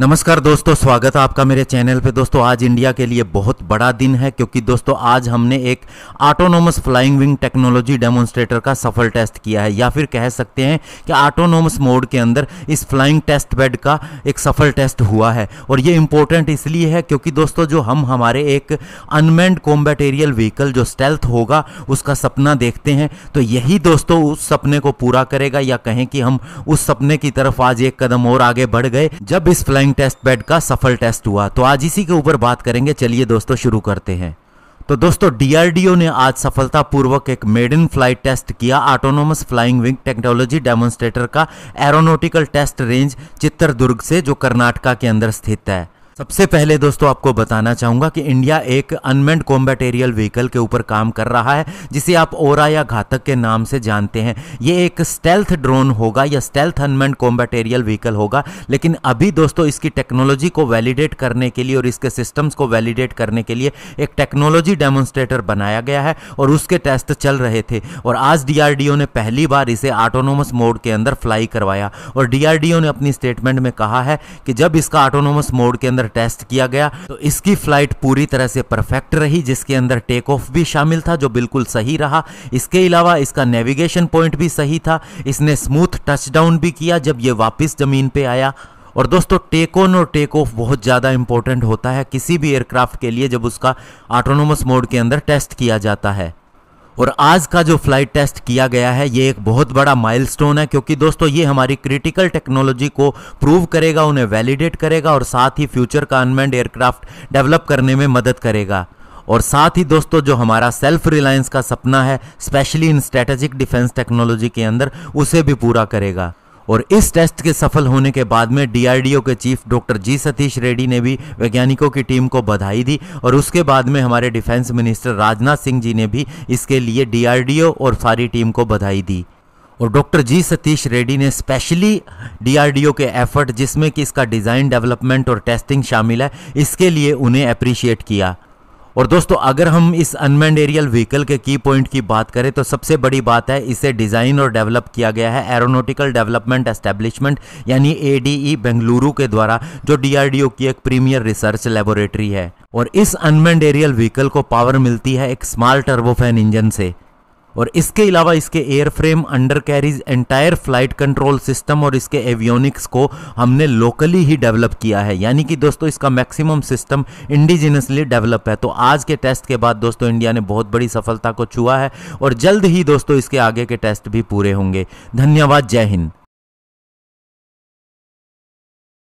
नमस्कार दोस्तों स्वागत है आपका मेरे चैनल पे दोस्तों आज इंडिया के लिए बहुत बड़ा दिन है क्योंकि दोस्तों आज हमने एक autonomous flying wing technology demonstrator का सफल टेस्ट किया है या फिर कह सकते हैं कि ऑटोनोमस मोड के अंदर इस फ्लाइंग टेस्ट बेड का एक सफल टेस्ट हुआ है और ये इंपॉर्टेंट इसलिए है क्योंकि दोस्तों जो हम हमारे एक अनमेंड कॉम्बैट एरियल व्हीकल जो स्टेल्थ होगा उसका सपना देखते हैं तो यही दोस्तों उस सपने को पूरा करेगा या कहें कि हम उस सपने की तरफ आज एक कदम और आगे बढ़ गए जब इस फ्लाइंग फ्लाइंग टेस्ट बेड का सफल टेस्ट हुआ तो आज इसी के ऊपर बात करेंगे चलिए दोस्तों शुरू करते हैं तो दोस्तों डीआरडीओ ने आज सफलतापूर्वक एक मेड इन फ्लाइट टेस्ट किया autonomous flying wing technology demonstrator का एरोनोटिकल टेस्ट रेंज चित्रदुर्ग से जो कर्नाटका के अंदर स्थित है सबसे पहले दोस्तों आपको बताना चाहूंगा कि इंडिया एक अनमेंड कॉम्बैट एरियल व्हीकल के ऊपर काम कर रहा है जिसे आप ओरा या घातक के नाम से जानते हैं ये एक स्टेल्थ ड्रोन होगा या stealth unmanned combat aerial vehicle होगा लेकिन अभी दोस्तों इसकी टेक्नोलॉजी को वैलिडेट करने के लिए और इसके सिस्टम्स को वैलिडेट करने के लिए एक टेक्नोलॉजी डेमोन्स्ट्रेटर बनाया गया है और उसके टेस्ट चल रहे थे और आज डी ने पहली बार इसे ऑटोनोमस मोड के अंदर फ्लाई करवाया और डी ने अपनी स्टेटमेंट में कहा है कि जब इसका ऑटोनोमस मोड के अंदर अंदर टेस्ट किया गया तो इसकी फ्लाइट पूरी तरह से परफेक्ट रही जिसके अंदर टेक ऑफ भी शामिल था जो बिल्कुल सही रहा इसके अलावा इसका नेविगेशन पॉइंट भी सही था इसने स्मूथ डाउन भी किया जब ये वापिस जमीन पर आया और दोस्तों टेक ऑन और टेक ऑफ बहुत ज़्यादा इंपॉर्टेंट होता है किसी भी एयरक्राफ्ट के लिए जब उसका ऑटोनोमस मोड के अंदर टेस्ट किया जाता है और आज का जो फ्लाइट टेस्ट किया गया है ये एक बहुत बड़ा माइलस्टोन है क्योंकि दोस्तों ये हमारी क्रिटिकल टेक्नोलॉजी को प्रूव करेगा उन्हें वैलिडेट करेगा और साथ ही फ्यूचर का अनमेंड एयरक्राफ्ट डेवलप करने में मदद करेगा और साथ ही दोस्तों जो हमारा सेल्फ रिलायंस का सपना है specially in strategic defence technology के अंदर उसे भी पूरा करेगा और इस टेस्ट के सफल होने के बाद में डीआरडीओ के chief doctor G Satheesh Reddy ने भी वैज्ञानिकों की टीम को बधाई दी और उसके बाद में हमारे डिफेंस मिनिस्टर राजनाथ सिंह जी ने भी इसके लिए डीआरडीओ और सारी टीम को बधाई दी और डॉक्टर जी सतीश रेड्डी ने स्पेशली डीआरडीओ के एफर्ट जिसमें कि इसका डिज़ाइन डेवलपमेंट और टेस्टिंग शामिल है इसके लिए उन्हें अप्रिशिएट किया और दोस्तों अगर हम इस अनमेंड एरियल व्हीकल के की पॉइंट की बात करें तो सबसे बड़ी बात है इसे डिज़ाइन और डेवलप किया गया है एरोनोटिकल डेवलपमेंट एस्टेब्लिशमेंट यानी एडीई बेंगलुरु e के द्वारा जो डीआरडीओ की एक प्रीमियर रिसर्च लेबोरेटरी है और इस अनमेंड एरियल व्हीकल को पावर मिलती है एक स्मॉल टर्बोफैन इंजन से और इसके अलावा इसके airframe undercarriage entire flight control system और इसके एवियोनिक्स को हमने लोकली ही डेवलप किया है यानी कि दोस्तों इसका मैक्सिमम सिस्टम इंडिजिनसली डेवलप है तो आज के टेस्ट के बाद दोस्तों इंडिया ने बहुत बड़ी सफलता को छुआ है और जल्द ही दोस्तों इसके आगे के टेस्ट भी पूरे होंगे धन्यवाद जय हिंद